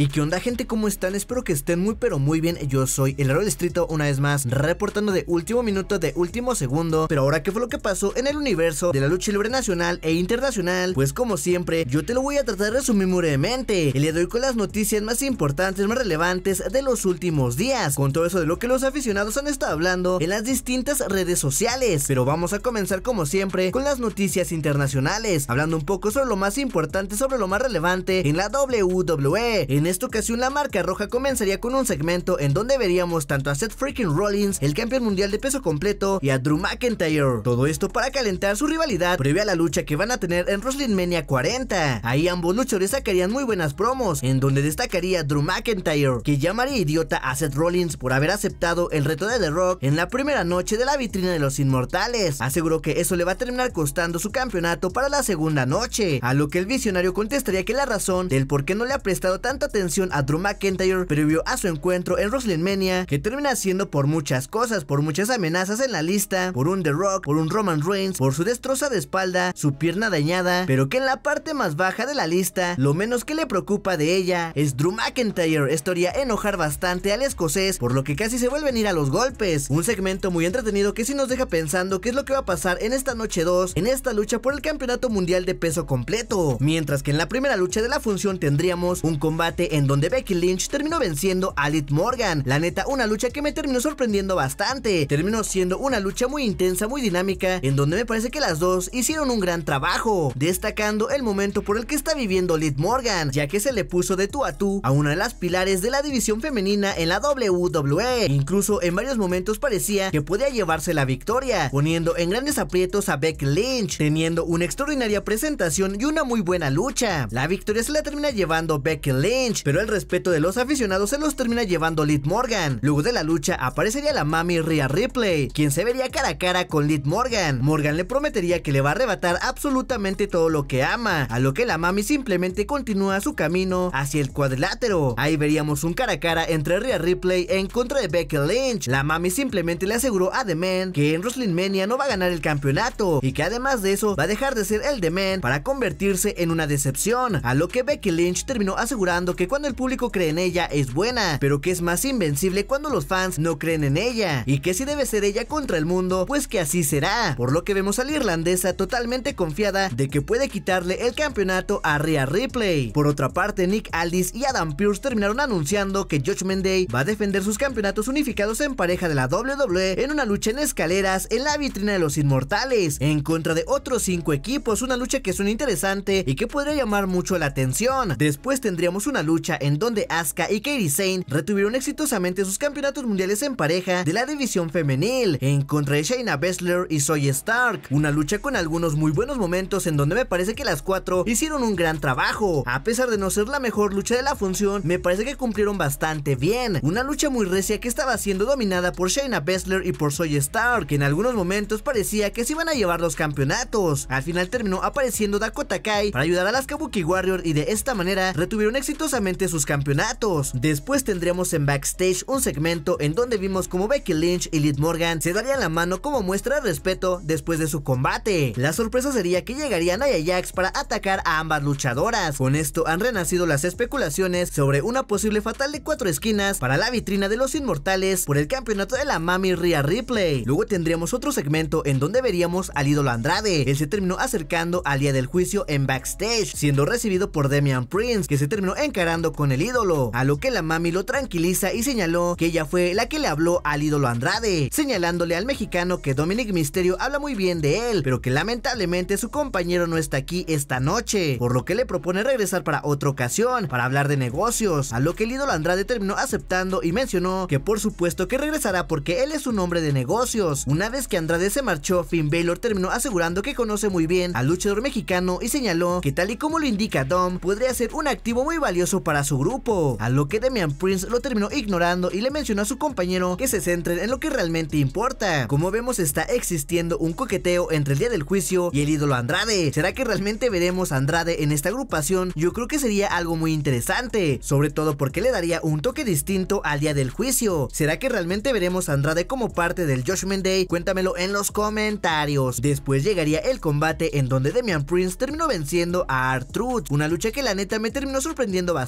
Y qué onda gente, ¿cómo están? Espero que estén muy pero muy bien, yo soy el Raro Distrito una vez más, reportando de último minuto, de último segundo, pero ahora qué fue lo que pasó en el universo de la lucha libre nacional e internacional, pues como siempre, yo te lo voy a tratar de resumir brevemente, y le doy con las noticias más importantes, más relevantes de los últimos días, con todo eso de lo que los aficionados han estado hablando en las distintas redes sociales, pero vamos a comenzar como siempre con las noticias internacionales, hablando un poco sobre lo más importante, sobre lo más relevante en la WWE, en esta ocasión la marca roja comenzaría con un segmento en donde veríamos tanto a Seth freaking Rollins, el campeón mundial de peso completo, y a Drew McIntyre. Todo esto para calentar su rivalidad previa a la lucha que van a tener en mania 40. Ahí ambos luchadores sacarían muy buenas promos, en donde destacaría Drew McIntyre, que llamaría idiota a Seth Rollins por haber aceptado el reto de The Rock en la primera noche de la vitrina de los inmortales. Aseguró que eso le va a terminar costando su campeonato para la segunda noche, a lo que el visionario contestaría que la razón del por qué no le ha prestado tanta atención atención a Drew McIntyre previo a su encuentro en WrestleMania, que termina siendo por muchas cosas, por muchas amenazas en la lista, por un The Rock, por un Roman Reigns, por su destroza de espalda, su pierna dañada, pero que en la parte más baja de la lista, lo menos que le preocupa de ella es Drew McIntyre. Esto haría enojar bastante al escocés, por lo que casi se vuelven a ir a los golpes. Un segmento muy entretenido que sí nos deja pensando qué es lo que va a pasar en esta noche 2, en esta lucha por el campeonato mundial de peso completo. Mientras que en la primera lucha de la función tendríamos un combate en donde Becky Lynch terminó venciendo a Lit Morgan. La neta, una lucha que me terminó sorprendiendo bastante. Terminó siendo una lucha muy intensa, muy dinámica, en donde me parece que las dos hicieron un gran trabajo, destacando el momento por el que está viviendo Lit Morgan, ya que se le puso de tú a tú a una de las pilares de la división femenina en la WWE. Incluso en varios momentos parecía que podía llevarse la victoria, poniendo en grandes aprietos a Becky Lynch, teniendo una extraordinaria presentación y una muy buena lucha. La victoria se la termina llevando Becky Lynch, pero el respeto de los aficionados se los termina llevando Lit Morgan. Luego de la lucha aparecería la mami Rhea Ripley, quien se vería cara a cara con Lit Morgan. Morgan le prometería que le va a arrebatar absolutamente todo lo que ama, a lo que la mami simplemente continúa su camino hacia el cuadrilátero. Ahí veríamos un cara a cara entre Rhea Ripley en contra de Becky Lynch. La mami simplemente le aseguró a The Man que en Mania no va a ganar el campeonato y que además de eso va a dejar de ser el The Man para convertirse en una decepción, a lo que Becky Lynch terminó asegurando que cuando el público cree en ella es buena, pero que es más invencible cuando los fans no creen en ella, y que si debe ser ella contra el mundo, pues que así será, por lo que vemos a la irlandesa totalmente confiada de que puede quitarle el campeonato a Rhea Ripley. Por otra parte, Nick Aldis y Adam Pierce terminaron anunciando que Judgment Day va a defender sus campeonatos unificados en pareja de la WWE en una lucha en escaleras en la vitrina de los inmortales, en contra de otros cinco equipos, una lucha que suena interesante y que podría llamar mucho la atención. Después tendríamos una lucha en donde Asuka y Kairi Sane retuvieron exitosamente sus campeonatos mundiales en pareja de la división femenil en contra de Shayna Baszler y Soy Stark, una lucha con algunos muy buenos momentos en donde me parece que las cuatro hicieron un gran trabajo, a pesar de no ser la mejor lucha de la función, me parece que cumplieron bastante bien, una lucha muy recia que estaba siendo dominada por Shayna Baszler y por Soy Stark, que en algunos momentos parecía que se iban a llevar los campeonatos, al final terminó apareciendo Dakota Kai para ayudar a las Kabuki Warrior y de esta manera retuvieron exitosamente sus campeonatos. Después tendríamos en backstage un segmento en donde vimos como Becky Lynch y Lid Morgan se darían la mano como muestra de respeto después de su combate. La sorpresa sería que llegarían a Ajax para atacar a ambas luchadoras. Con esto han renacido las especulaciones sobre una posible fatal de cuatro esquinas para la vitrina de los inmortales por el campeonato de la Mami Rhea Ripley. Luego tendríamos otro segmento en donde veríamos al ídolo Andrade. Él se terminó acercando al día del juicio en backstage, siendo recibido por Demian Prince, que se terminó encarando con el ídolo, a lo que la mami lo tranquiliza y señaló que ella fue la que le habló al ídolo Andrade, señalándole al mexicano que Dominic Misterio habla muy bien de él, pero que lamentablemente su compañero no está aquí esta noche, por lo que le propone regresar para otra ocasión, para hablar de negocios, a lo que el ídolo Andrade terminó aceptando y mencionó que por supuesto que regresará porque él es un hombre de negocios. Una vez que Andrade se marchó, Finn Baylor terminó asegurando que conoce muy bien al luchador mexicano y señaló que tal y como lo indica Dom, podría ser un activo muy valioso para su grupo, a lo que Demian Prince lo terminó ignorando y le mencionó a su compañero que se centren en lo que realmente importa. Como vemos está existiendo un coqueteo entre el día del juicio y el ídolo Andrade. ¿Será que realmente veremos a Andrade en esta agrupación? Yo creo que sería algo muy interesante, sobre todo porque le daría un toque distinto al día del juicio. ¿Será que realmente veremos Andrade como parte del Judgment Day? Cuéntamelo en los comentarios. Después llegaría el combate en donde Demian Prince terminó venciendo a R-Truth una lucha que la neta me terminó sorprendiendo bastante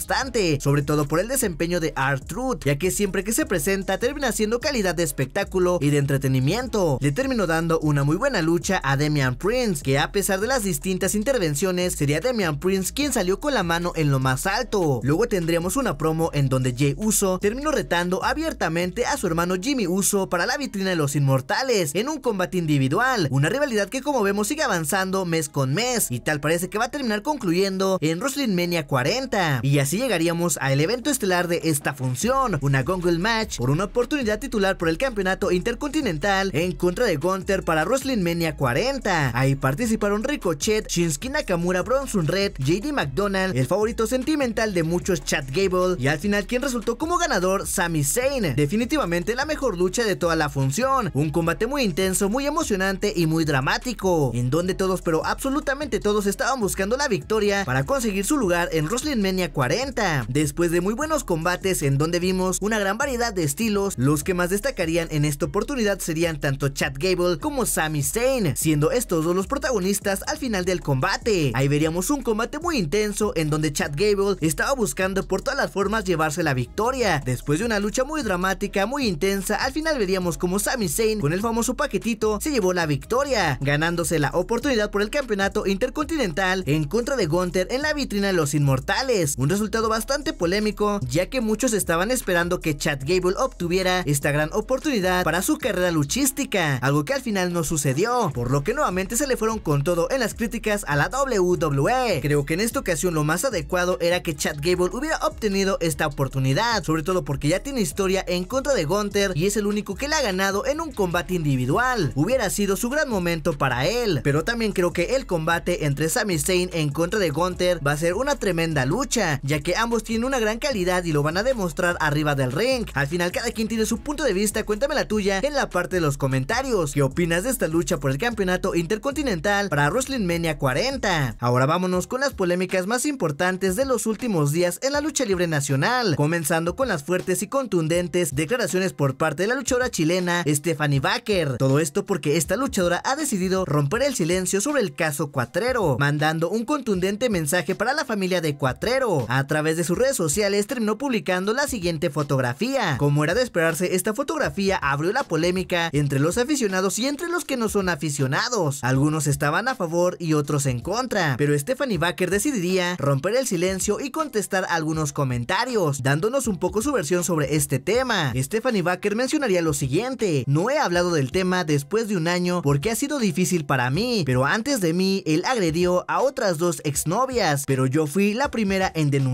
sobre todo por el desempeño de Art truth ya que siempre que se presenta termina siendo calidad de espectáculo y de entretenimiento. Le terminó dando una muy buena lucha a Damian Prince, que a pesar de las distintas intervenciones, sería Damian Prince quien salió con la mano en lo más alto. Luego tendríamos una promo en donde Jay Uso terminó retando abiertamente a su hermano Jimmy Uso para la vitrina de los inmortales en un combate individual, una rivalidad que como vemos sigue avanzando mes con mes y tal parece que va a terminar concluyendo en Mania 40. Y así así llegaríamos al evento estelar de esta función, una Gongul Match por una oportunidad titular por el campeonato intercontinental en contra de Gunther para WrestleMania 40. Ahí participaron Ricochet, Shinsuke Nakamura, Bronson Red, JD McDonald, el favorito sentimental de muchos Chad Gable y al final quien resultó como ganador Sami Zayn. Definitivamente la mejor lucha de toda la función, un combate muy intenso, muy emocionante y muy dramático, en donde todos pero absolutamente todos estaban buscando la victoria para conseguir su lugar en WrestleMania 40. Después de muy buenos combates en donde vimos una gran variedad de estilos, los que más destacarían en esta oportunidad serían tanto Chad Gable como Sami Zayn, siendo estos dos los protagonistas al final del combate. Ahí veríamos un combate muy intenso en donde Chad Gable estaba buscando por todas las formas llevarse la victoria. Después de una lucha muy dramática, muy intensa, al final veríamos como Sami Zayn con el famoso paquetito se llevó la victoria, ganándose la oportunidad por el campeonato intercontinental en contra de Gunther en la vitrina de los inmortales. Un resultado bastante polémico, ya que muchos estaban esperando que Chad Gable obtuviera esta gran oportunidad para su carrera luchística, algo que al final no sucedió, por lo que nuevamente se le fueron con todo en las críticas a la WWE. Creo que en esta ocasión lo más adecuado era que Chad Gable hubiera obtenido esta oportunidad, sobre todo porque ya tiene historia en contra de Gunther y es el único que le ha ganado en un combate individual. Hubiera sido su gran momento para él, pero también creo que el combate entre Sami Zayn en contra de Gunther va a ser una tremenda lucha, ya que que ambos tienen una gran calidad y lo van a demostrar arriba del ring. Al final cada quien tiene su punto de vista, cuéntame la tuya en la parte de los comentarios. ¿Qué opinas de esta lucha por el campeonato intercontinental para Wrestling Mania 40? Ahora vámonos con las polémicas más importantes de los últimos días en la lucha libre nacional, comenzando con las fuertes y contundentes declaraciones por parte de la luchadora chilena Stephanie Baker. Todo esto porque esta luchadora ha decidido romper el silencio sobre el caso Cuatrero, mandando un contundente mensaje para la familia de Cuatrero. A través de sus redes sociales terminó publicando la siguiente fotografía. Como era de esperarse, esta fotografía abrió la polémica entre los aficionados y entre los que no son aficionados. Algunos estaban a favor y otros en contra, pero Stephanie Baker decidiría romper el silencio y contestar algunos comentarios, dándonos un poco su versión sobre este tema. Stephanie Baker mencionaría lo siguiente, no he hablado del tema después de un año porque ha sido difícil para mí, pero antes de mí él agredió a otras dos exnovias, pero yo fui la primera en denunciar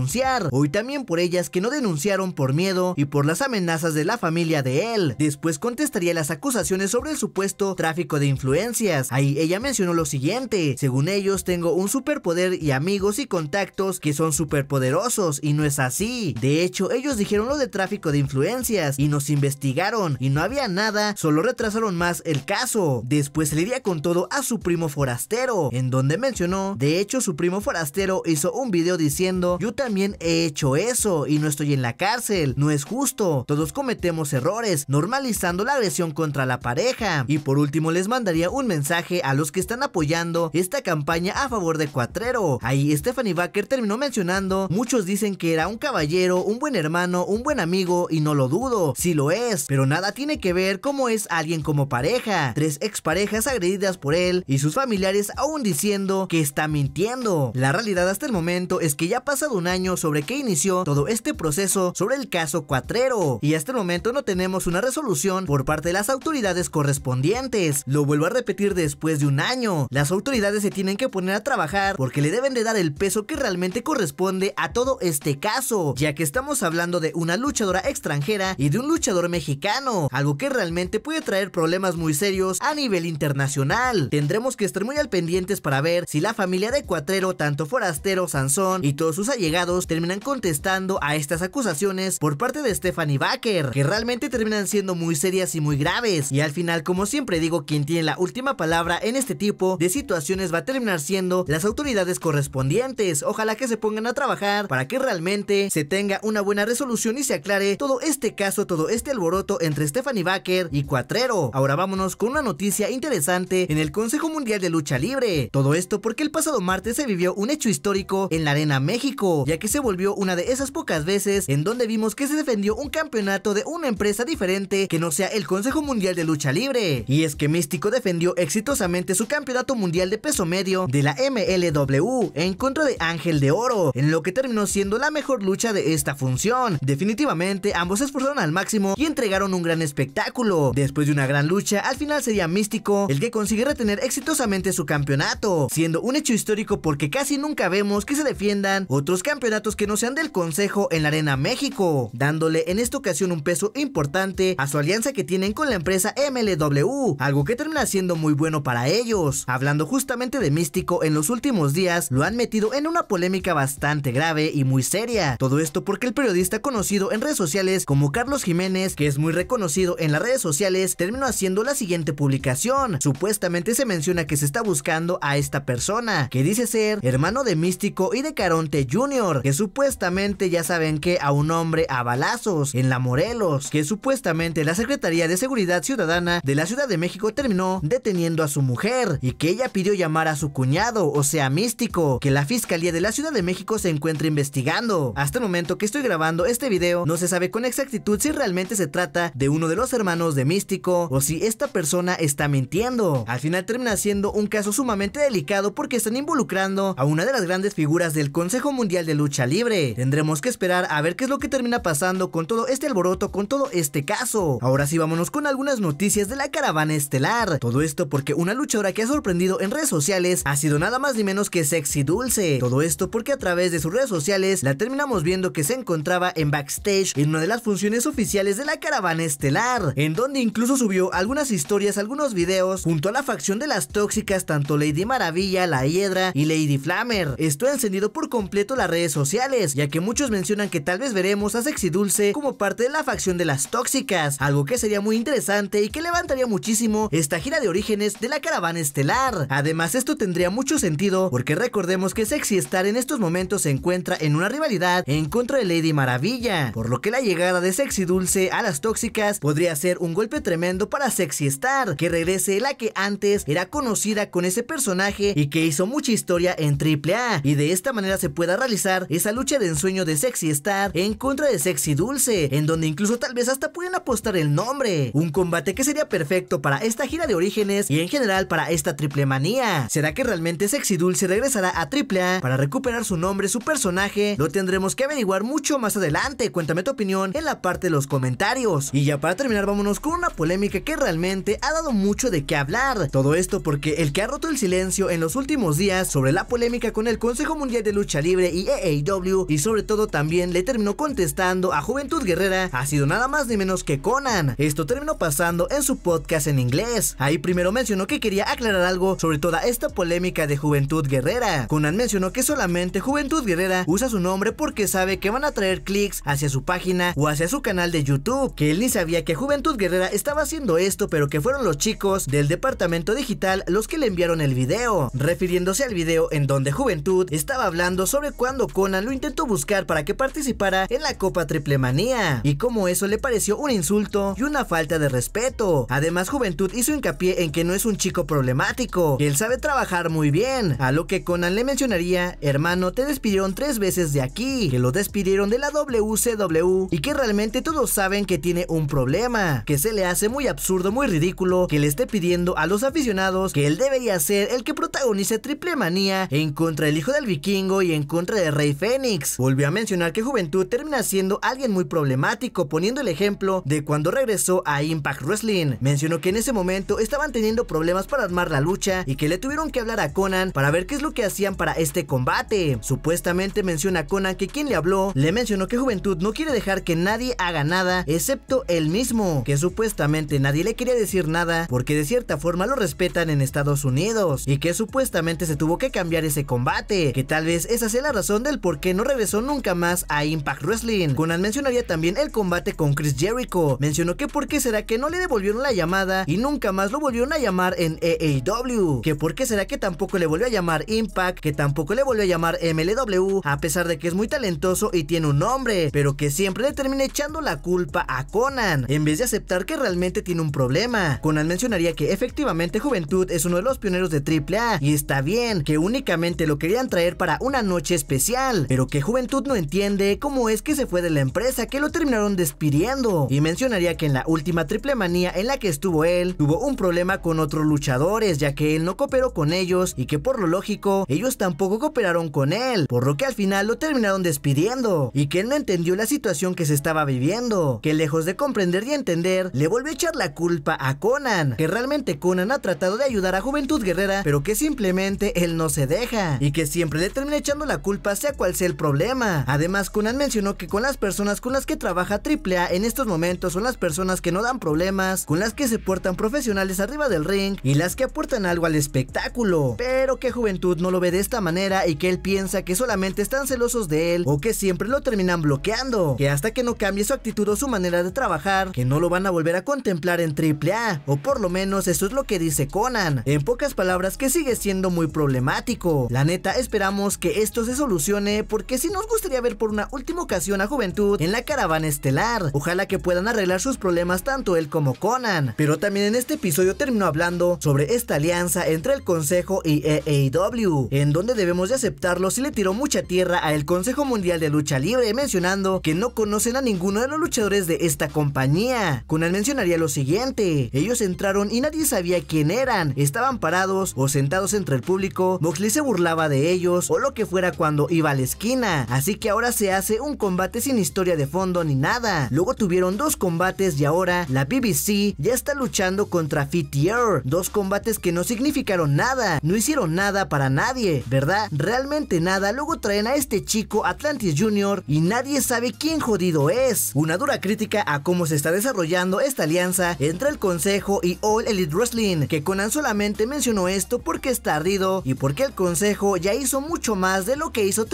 hoy también por ellas que no denunciaron por miedo y por las amenazas de la familia de él. Después contestaría las acusaciones sobre el supuesto tráfico de influencias. Ahí ella mencionó lo siguiente, según ellos tengo un superpoder y amigos y contactos que son superpoderosos y no es así. De hecho, ellos dijeron lo de tráfico de influencias y nos investigaron y no había nada, solo retrasaron más el caso. Después le con todo a su primo forastero, en donde mencionó, de hecho su primo forastero hizo un video diciendo, yo también he hecho eso y no estoy en la cárcel, no es justo. Todos cometemos errores, normalizando la agresión contra la pareja. Y por último les mandaría un mensaje a los que están apoyando esta campaña a favor de Cuatrero. Ahí Stephanie Baker terminó mencionando, muchos dicen que era un caballero, un buen hermano, un buen amigo y no lo dudo, si lo es, pero nada tiene que ver cómo es alguien como pareja. Tres exparejas agredidas por él y sus familiares aún diciendo que está mintiendo. La realidad hasta el momento es que ya ha pasado un año sobre qué inició todo este proceso sobre el caso Cuatrero y hasta el momento no tenemos una resolución por parte de las autoridades correspondientes. Lo vuelvo a repetir después de un año. Las autoridades se tienen que poner a trabajar porque le deben de dar el peso que realmente corresponde a todo este caso, ya que estamos hablando de una luchadora extranjera y de un luchador mexicano, algo que realmente puede traer problemas muy serios a nivel internacional. Tendremos que estar muy al pendientes para ver si la familia de Cuatrero, tanto Forastero, Sansón y todos sus allegados terminan contestando a estas acusaciones por parte de Stephanie Baker, que realmente terminan siendo muy serias y muy graves. Y al final, como siempre digo, quien tiene la última palabra en este tipo de situaciones va a terminar siendo las autoridades correspondientes. Ojalá que se pongan a trabajar para que realmente se tenga una buena resolución y se aclare todo este caso, todo este alboroto entre Stephanie Baker y Cuatrero. Ahora vámonos con una noticia interesante en el Consejo Mundial de Lucha Libre. Todo esto porque el pasado martes se vivió un hecho histórico en la Arena México, ya que se volvió una de esas pocas veces en donde vimos que se defendió un campeonato de una empresa diferente que no sea el Consejo Mundial de Lucha Libre. Y es que Místico defendió exitosamente su campeonato mundial de peso medio de la MLW en contra de Ángel de Oro, en lo que terminó siendo la mejor lucha de esta función. Definitivamente ambos se esforzaron al máximo y entregaron un gran espectáculo. Después de una gran lucha, al final sería Místico el que consigue retener exitosamente su campeonato, siendo un hecho histórico porque casi nunca vemos que se defiendan otros campeonatos datos que no sean del Consejo en la Arena México, dándole en esta ocasión un peso importante a su alianza que tienen con la empresa MLW, algo que termina siendo muy bueno para ellos. Hablando justamente de Místico, en los últimos días lo han metido en una polémica bastante grave y muy seria. Todo esto porque el periodista conocido en redes sociales como Carlos Jiménez, que es muy reconocido en las redes sociales, terminó haciendo la siguiente publicación. Supuestamente se menciona que se está buscando a esta persona, que dice ser hermano de Místico y de Caronte Jr., que supuestamente ya saben que a un hombre a balazos en la Morelos, que supuestamente la Secretaría de Seguridad Ciudadana de la Ciudad de México terminó deteniendo a su mujer y que ella pidió llamar a su cuñado, o sea, místico, que la Fiscalía de la Ciudad de México se encuentra investigando. Hasta el momento que estoy grabando este video, no se sabe con exactitud si realmente se trata de uno de los hermanos de místico o si esta persona está mintiendo. Al final termina siendo un caso sumamente delicado porque están involucrando a una de las grandes figuras del Consejo Mundial de lucha libre. Tendremos que esperar a ver qué es lo que termina pasando con todo este alboroto, con todo este caso. Ahora sí vámonos con algunas noticias de la caravana estelar. Todo esto porque una luchadora que ha sorprendido en redes sociales ha sido nada más ni menos que Sexy Dulce. Todo esto porque a través de sus redes sociales la terminamos viendo que se encontraba en backstage en una de las funciones oficiales de la caravana estelar, en donde incluso subió algunas historias, algunos videos junto a la facción de las tóxicas tanto Lady Maravilla, La Hiedra y Lady Flamer. Esto ha encendido por completo las redes sociales, ya que muchos mencionan que tal vez veremos a Sexy Dulce como parte de la facción de las tóxicas, algo que sería muy interesante y que levantaría muchísimo esta gira de orígenes de la caravana estelar. Además, esto tendría mucho sentido porque recordemos que Sexy Star en estos momentos se encuentra en una rivalidad en contra de Lady Maravilla, por lo que la llegada de Sexy Dulce a las tóxicas podría ser un golpe tremendo para Sexy Star, que regrese la que antes era conocida con ese personaje y que hizo mucha historia en AAA, y de esta manera se pueda realizar esa lucha de ensueño de Sexy Star en contra de Sexy Dulce, en donde incluso tal vez hasta pueden apostar el nombre. Un combate que sería perfecto para esta gira de orígenes y en general para esta triple manía. ¿Será que realmente Sexy Dulce regresará a AAA para recuperar su nombre, su personaje? Lo tendremos que averiguar mucho más adelante. Cuéntame tu opinión en la parte de los comentarios. Y ya para terminar, vámonos con una polémica que realmente ha dado mucho de qué hablar. Todo esto porque el que ha roto el silencio en los últimos días sobre la polémica con el Consejo Mundial de Lucha Libre y EE e y sobre todo también le terminó contestando a Juventud Guerrera ha sido nada más ni menos que Conan. Esto terminó pasando en su podcast en inglés. Ahí primero mencionó que quería aclarar algo sobre toda esta polémica de Juventud Guerrera. Conan mencionó que solamente Juventud Guerrera usa su nombre porque sabe que van a traer clics hacia su página o hacia su canal de YouTube, que él ni sabía que Juventud Guerrera estaba haciendo esto, pero que fueron los chicos del departamento digital los que le enviaron el video, refiriéndose al video en donde Juventud estaba hablando sobre cuando Conan lo intentó buscar para que participara en la Copa Triple Manía, y como eso le pareció un insulto y una falta de respeto. Además, Juventud hizo hincapié en que no es un chico problemático, que él sabe trabajar muy bien, a lo que Conan le mencionaría, hermano, te despidieron tres veces de aquí, que lo despidieron de la WCW y que realmente todos saben que tiene un problema, que se le hace muy absurdo, muy ridículo, que le esté pidiendo a los aficionados que él debería ser el que protagonice Triple Manía en contra del hijo del vikingo y en contra de Rey Rey Fénix. Volvió a mencionar que Juventud termina siendo alguien muy problemático, poniendo el ejemplo de cuando regresó a Impact Wrestling. Mencionó que en ese momento estaban teniendo problemas para armar la lucha y que le tuvieron que hablar a Conan para ver qué es lo que hacían para este combate. Supuestamente menciona a Conan que quien le habló le mencionó que Juventud no quiere dejar que nadie haga nada excepto él mismo, que supuestamente nadie le quería decir nada porque de cierta forma lo respetan en Estados Unidos y que supuestamente se tuvo que cambiar ese combate, que tal vez esa sea la razón del porque no regresó nunca más a Impact Wrestling. Conan mencionaría también el combate con Chris Jericho. Mencionó que por qué será que no le devolvieron la llamada y nunca más lo volvieron a llamar en EAW. Que por qué será que tampoco le volvió a llamar Impact, que tampoco le volvió a llamar MLW, a pesar de que es muy talentoso y tiene un nombre, pero que siempre le termina echando la culpa a Conan, en vez de aceptar que realmente tiene un problema. Conan mencionaría que efectivamente Juventud es uno de los pioneros de AAA y está bien, que únicamente lo querían traer para una noche especial pero que Juventud no entiende cómo es que se fue de la empresa, que lo terminaron despidiendo. Y mencionaría que en la última triple manía en la que estuvo él, tuvo un problema con otros luchadores, ya que él no cooperó con ellos y que por lo lógico, ellos tampoco cooperaron con él, por lo que al final lo terminaron despidiendo y que él no entendió la situación que se estaba viviendo, que lejos de comprender y entender, le volvió a echar la culpa a Conan, que realmente Conan ha tratado de ayudar a Juventud Guerrera, pero que simplemente él no se deja y que siempre le termina echando la culpa cuál sea el problema. Además, conan mencionó que con las personas con las que trabaja AAA en estos momentos son las personas que no dan problemas, con las que se portan profesionales arriba del ring y las que aportan algo al espectáculo. Pero que Juventud no lo ve de esta manera y que él piensa que solamente están celosos de él o que siempre lo terminan bloqueando, que hasta que no cambie su actitud o su manera de trabajar, que no lo van a volver a contemplar en AAA, o por lo menos eso es lo que dice Conan. En pocas palabras que sigue siendo muy problemático. La neta, esperamos que esto se solucione porque si nos gustaría ver por una última ocasión a Juventud en la caravana estelar. Ojalá que puedan arreglar sus problemas tanto él como Conan. Pero también en este episodio terminó hablando sobre esta alianza entre el Consejo y EAW, en donde debemos de aceptarlo si le tiró mucha tierra al Consejo Mundial de Lucha Libre, mencionando que no conocen a ninguno de los luchadores de esta compañía. Conan mencionaría lo siguiente, ellos entraron y nadie sabía quién eran, estaban parados o sentados entre el público, Moxley se burlaba de ellos o lo que fuera cuando iba a la esquina, así que ahora se hace un combate sin historia de fondo ni nada. Luego tuvieron dos combates y ahora la BBC ya está luchando contra Fitier, dos combates que no significaron nada, no hicieron nada para nadie, ¿verdad? Realmente nada, luego traen a este chico Atlantis Jr. y nadie sabe quién jodido es. Una dura crítica a cómo se está desarrollando esta alianza entre el Consejo y All Elite Wrestling, que Conan solamente mencionó esto porque está ardido y porque el Consejo ya hizo mucho más de lo que hizo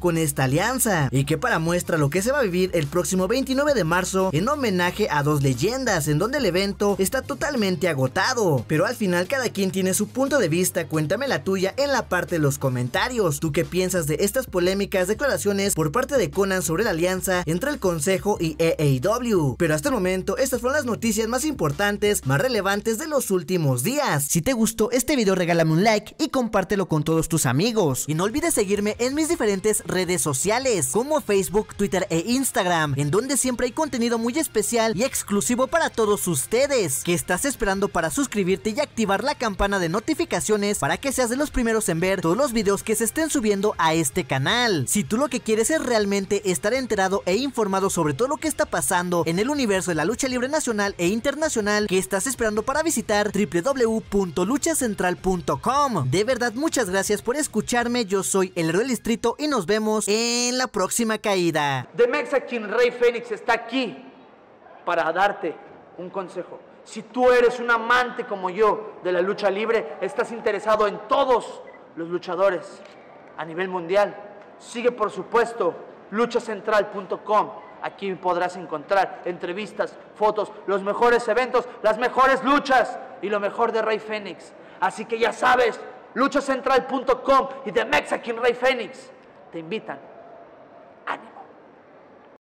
con esta alianza, y que para muestra lo que se va a vivir el próximo 29 de marzo en homenaje a dos leyendas, en donde el evento está totalmente agotado. Pero al final cada quien tiene su punto de vista, cuéntame la tuya en la parte de los comentarios. ¿Tú qué piensas de estas polémicas declaraciones por parte de Conan sobre la alianza entre el Consejo y EAW? Pero hasta el momento estas fueron las noticias más importantes, más relevantes de los últimos días. Si te gustó este video regálame un like y compártelo con todos tus amigos. Y no olvides seguirme en mis diferentes redes sociales como Facebook, Twitter e Instagram, en donde siempre hay contenido muy especial y exclusivo para todos ustedes. ¿Qué estás esperando para suscribirte y activar la campana de notificaciones para que seas de los primeros en ver todos los videos que se estén subiendo a este canal? Si tú lo que quieres es realmente estar enterado e informado sobre todo lo que está pasando en el universo de la lucha libre nacional e internacional, ¿qué estás esperando para visitar www.luchacentral.com? De verdad, muchas gracias por escucharme. Yo soy el héroe distrito y nos vemos en la próxima caída. The Mexican Rey Fénix está aquí para darte un consejo. Si tú eres un amante como yo de la lucha libre, estás interesado en todos los luchadores a nivel mundial, sigue por supuesto luchacentral.com. Aquí podrás encontrar entrevistas, fotos, los mejores eventos, las mejores luchas y lo mejor de Rey Fénix. Así que ya sabes, luchacentral.com y The Mexican Rey Fénix te invitan